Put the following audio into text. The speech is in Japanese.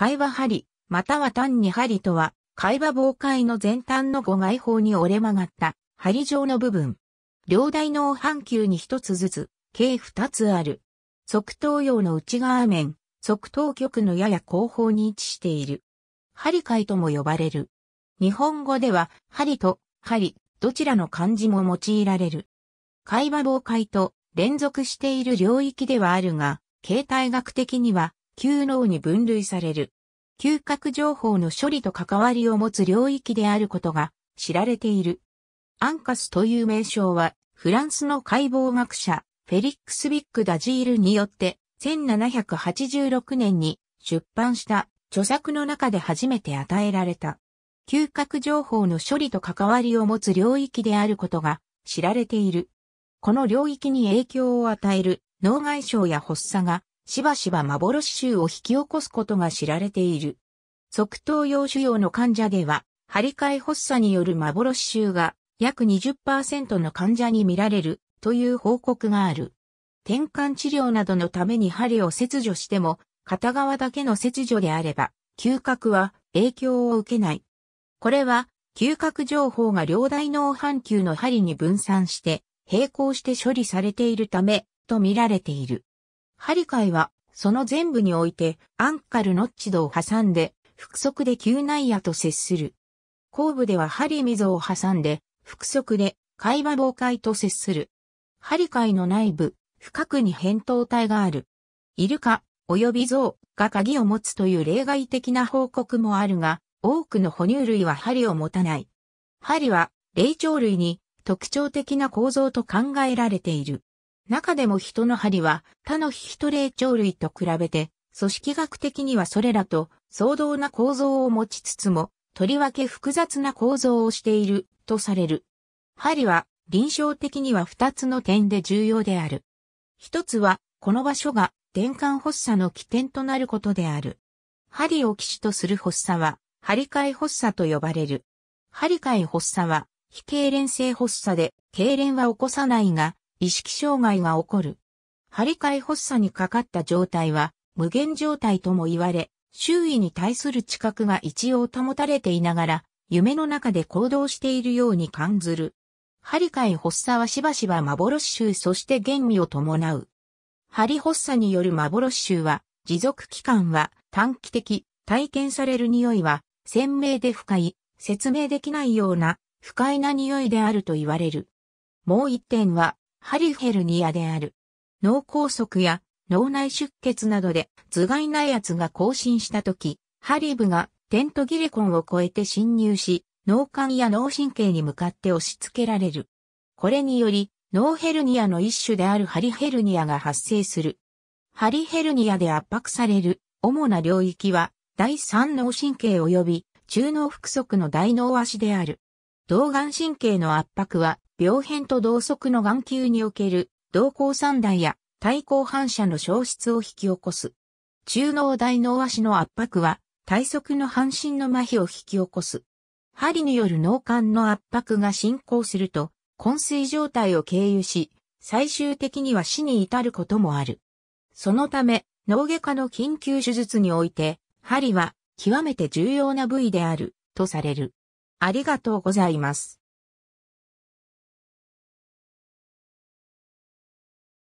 会話針、または単に針とは、会話防害の前端の5外方に折れ曲がった針状の部分。両大脳半球に一つずつ、計二つある。側頭葉の内側面、側頭極のやや後方に位置している。針界とも呼ばれる。日本語では、針と針、どちらの漢字も用いられる。会話防害と連続している領域ではあるが、形態学的には急脳に分類される。嗅覚情報の処理と関わりを持つ領域であることが知られている。アンカスという名称は、フランスの解剖学者、フェリックス・ビック・ダジールによって、1786年に出版した著作の中で初めて与えられた。嗅覚情報の処理と関わりを持つ領域であることが知られている。この領域に影響を与える脳外傷や発作がしばしば幻臭を引き起こすことが知られている。側頭用腫瘍の患者では、張り替え発作による幻臭が約20%の患者に見られるという報告がある。転換治療などのために針を切除しても、片側だけの切除であれば、嗅覚は影響を受けない。これは、嗅覚情報が両大脳半球の針に分散して、並行して処理されているため、と見られている。ハリイは、その全部において、アンカルノッチドを挟んで、複側で旧内野と接する。後部ではハリ溝を挟んで、複側で海馬防海と接する。ハリイの内部、深くに扁桃体がある。イルカ、及びゾウが鍵を持つという例外的な報告もあるが、多くの哺乳類は針を持たない。針は、霊長類に特徴的な構造と考えられている。中でも人の針は他の非人霊長類と比べて、組織学的にはそれらと相当な構造を持ちつつも、とりわけ複雑な構造をしているとされる。針は臨床的には2つの点で重要である。一つは、この場所が電管発作の起点となることである。針を基地とする発作は、針回発作と呼ばれる。針回発作は、非痙攣性発作で、痙攣は起こさないが、意識障害が起こる。張り替え発作にかかった状態は無限状態とも言われ、周囲に対する知覚が一応保たれていながら、夢の中で行動しているように感ずる。張り替え発作はしばしば幻臭そして原味を伴う。張り発作による幻臭は、持続期間は短期的、体験される匂いは、鮮明で不快、説明できないような、不快な匂いであると言われる。もう一点は、ハリヘルニアである。脳梗塞や脳内出血などで頭蓋内圧が更新したとき、ハリブがテントギレコンを超えて侵入し、脳幹や脳神経に向かって押し付けられる。これにより、脳ヘルニアの一種であるハリヘルニアが発生する。ハリヘルニアで圧迫される主な領域は、第三脳神経及び中脳腹側の大脳足である。動眼神経の圧迫は病変と同側の眼球における同行散大や対抗反射の消失を引き起こす。中脳大脳足の圧迫は体側の半身の麻痺を引き起こす。針による脳幹の圧迫が進行すると、昏睡状態を経由し、最終的には死に至ることもある。そのため、脳外科の緊急手術において、針は極めて重要な部位である、とされる。ありがとうございます。